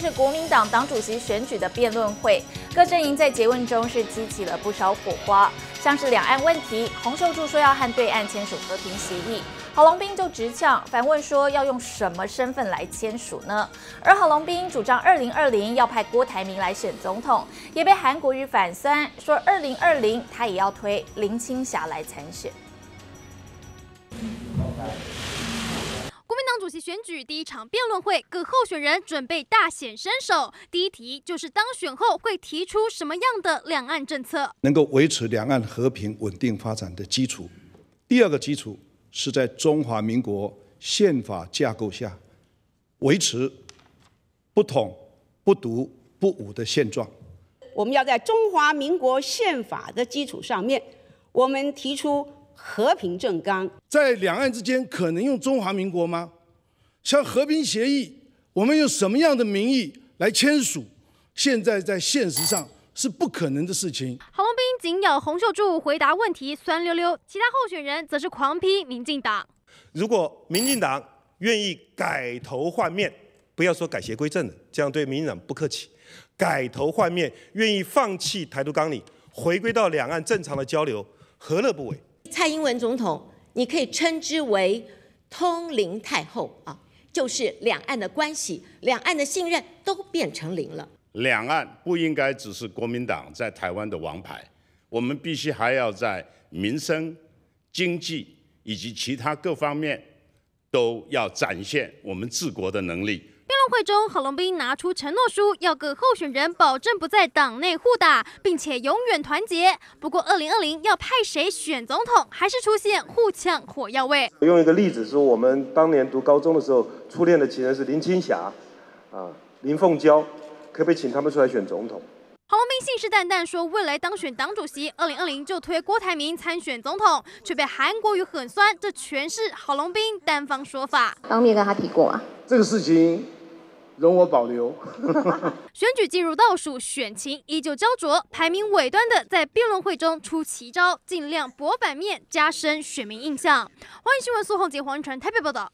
是国民党党主席选举的辩论会，各阵营在结问中是激起了不少火花，像是两岸问题，洪秀柱说要和对岸签署和平协议，郝龙斌就直呛反问说要用什么身份来签署呢？而郝龙斌主张2020要派郭台铭来选总统，也被韩国瑜反酸说2020他也要推林青霞来参选。选举第一场辩论会，各候选人准备大显身手。第一题就是当选后会提出什么样的两岸政策？能够维持两岸和平稳定发展的基础。第二个基础是在中华民国宪法架构下维持不统、不独、不武的现状。我们要在中华民国宪法的基础上面，我们提出和平正纲。在两岸之间，可能用中华民国吗？像和平协议，我们用什么样的名义来签署？现在在现实上是不可能的事情。洪斌仅有洪秀柱回答问题，酸溜溜；其他候选人则是狂批民进党。如果民进党愿意改头换面，不要说改邪归正了，这样对民党不客气。改头换面，愿意放弃台独纲领，回归到两岸正常的交流，何乐不为？蔡英文总统，你可以称之为通灵太后啊！就是两岸的关系，两岸的信任都变成零了。两岸不应该只是国民党在台湾的王牌，我们必须还要在民生、经济以及其他各方面都要展现我们治国的能力。会中，郝龙斌拿出承诺书，要各候选人保证不在党内互打，并且永远团结。不过，二零二零要派谁选总统，还是出现互呛火药味。我用一个例子说，我们当年读高中的时候，初恋的情人是林青霞，啊，林凤娇，可不可以请他们出来选总统？郝龙斌信誓旦旦说，未来当选党主席，二零二零就推郭台铭参选总统，却被韩国瑜很酸，这全是郝龙斌单方说法。当面跟他提过，这个事情。容我保留。选举进入倒数，选情依旧焦灼。排名尾端的在辩论会中出奇招，尽量博反面，加深选民印象。欢迎新闻速报，杰黄传台北报道。